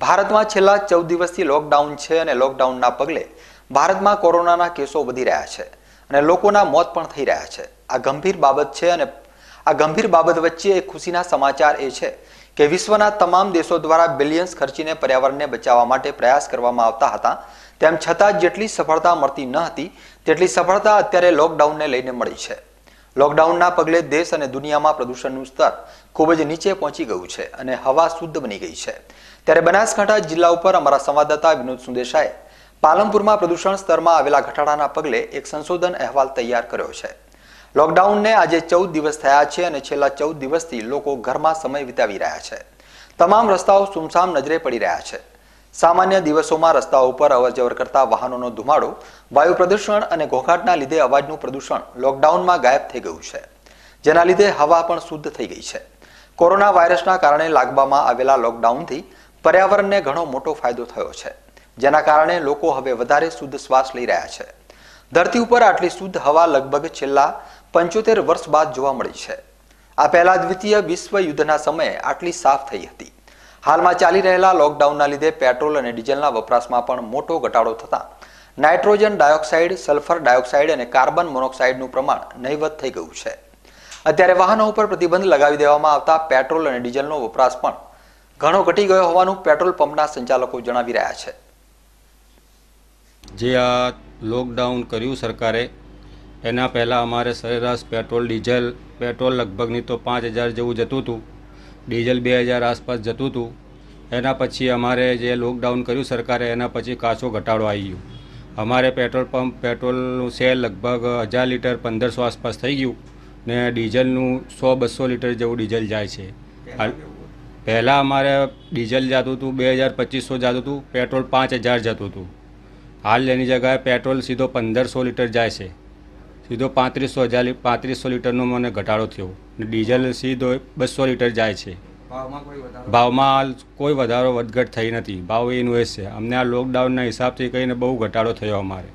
ભારતમાં છેલ્લા ચૌદ દિવસથી લોકડાઉન છે અને લોકડાઉનના પગલે ભારતમાં કોરોનાના કેસો વધી રહ્યા છે અને લોકોના મોત પણ થઈ રહ્યા છે આ ગંભીર બાબત છે અને આ ગંભીર બાબત વચ્ચે એક ખુશીના સમાચાર એ છે કે વિશ્વના તમામ દેશો દ્વારા બિલિયન્સ ખર્ચીને પર્યાવરણને બચાવવા માટે પ્રયાસ કરવામાં આવતા હતા તેમ છતાં જેટલી સફળતા મળતી ન હતી તેટલી સફળતા અત્યારે લોકડાઉનને લઈને મળી છે લોકડાઉનના પગલે દેશ અને દુનિયામાં પ્રદૂષણનું સ્તર ખૂબ જ નીચે પહોંચી ગયું છે અને હવા શુદ્ધ બની ગઈ છે ત્યારે બનાસકાંઠા જિલ્લા ઉપર અમારા સંવાદદાતા વિનોદ સુદેશાએ પાલનપુરમાં પ્રદૂષણ સ્તરમાં આવેલા ઘટાડાના પગલે એક સંશોધન અહેવાલ તૈયાર કર્યો છે લોકડાઉનને આજે ચૌદ દિવસ થયા છે અને છેલ્લા ચૌદ દિવસથી લોકો ઘરમાં સમય વિતાવી રહ્યા છે તમામ રસ્તાઓ સુમસામ નજરે પડી રહ્યા છે સામાન્ય દિવસોમાં રસ્તા ઉપર અવરજવર કરતા વાહનોનો ધુમાડો વાયુ પ્રદૂષણ અને ઘોઘાટના લીધે અવાજનું પ્રદૂષણ લોકડાઉનમાં ગાયબ થઈ ગયું છે જેના લીધે હવા પણ શુદ્ધ થઈ ગઈ છે કોરોના વાયરસના કારણે લાગવામાં આવેલા લોકડાઉનથી પર્યાવરણને ઘણો મોટો ફાયદો થયો છે જેના કારણે લોકો હવે વધારે શુદ્ધ શ્વાસ લઈ રહ્યા છે ધરતી ઉપર આટલી શુદ્ધ હવા લગભગ છેલ્લા પંચોતેર વર્ષ બાદ જોવા મળી છે આ પહેલા દ્વિતીય વિશ્વ યુદ્ધના સમયે આટલી સાફ થઈ હતી હાલમાં ચાલી રહેલા લોકડાઉનના લીધે પેટ્રોલ અને ડીઝલના વપરાશમાં પણ મોટો ઘટાડો થતાં નાઇટ્રોજન ડાયોક્સાઇડ સલ્ફર ડાયોક્સાઇડ અને કાર્બન મોનોક્સાઇડનું પ્રમાણ નહીવત થઈ ગયું છે અત્યારે વાહનો ઉપર પ્રતિબંધ લગાવી દેવામાં આવતા પેટ્રોલ અને ડીઝલનો વપરાશ પણ ઘણો ઘટી ગયો હોવાનું પેટ્રોલ પંપના સંચાલકો જણાવી રહ્યા છે જે આ લોકડાઉન કર્યું સરકારે એના પહેલાં અમારે સરેરાશ પેટ્રોલ ડીઝલ પેટ્રોલ લગભગની તો પાંચ હજાર જેવું જતું હતું ડીઝલ બે હજાર આસપાસ જતું હતું એના પછી અમારે જે લોકડાઉન કર્યું સરકારે એના પછી કાચો ઘટાડો આવી ગયો અમારે પેટ્રોલ પંપ પેટ્રોલનું સેલ લગભગ હજાર લીટર પંદરસો આસપાસ થઈ ગયું ને ડીઝલનું સો બસો લીટર જેવું ડીઝલ જાય છે પહેલાં અમારે ડીઝલ જતું હતું બે હજાર પચીસો જતું હતું પેટ્રોલ પાંચ હજાર જતું હતું હાલ એની જગ્યાએ પેટ્રોલ સીધો પંદરસો લીટર જાય છે સીધો પાંત્રીસો હજાર પાંત્રીસો લીટરનો મને ઘટાડો થયો ડીઝલ સીધો બસો લીટર જાય છે ભાવમાં હાલ કોઈ વધારો વધઘટ થઈ નથી ભાવ એનું એ છે અમને આ લોકડાઉનના હિસાબથી કહીને બહુ ઘટાડો થયો અમારે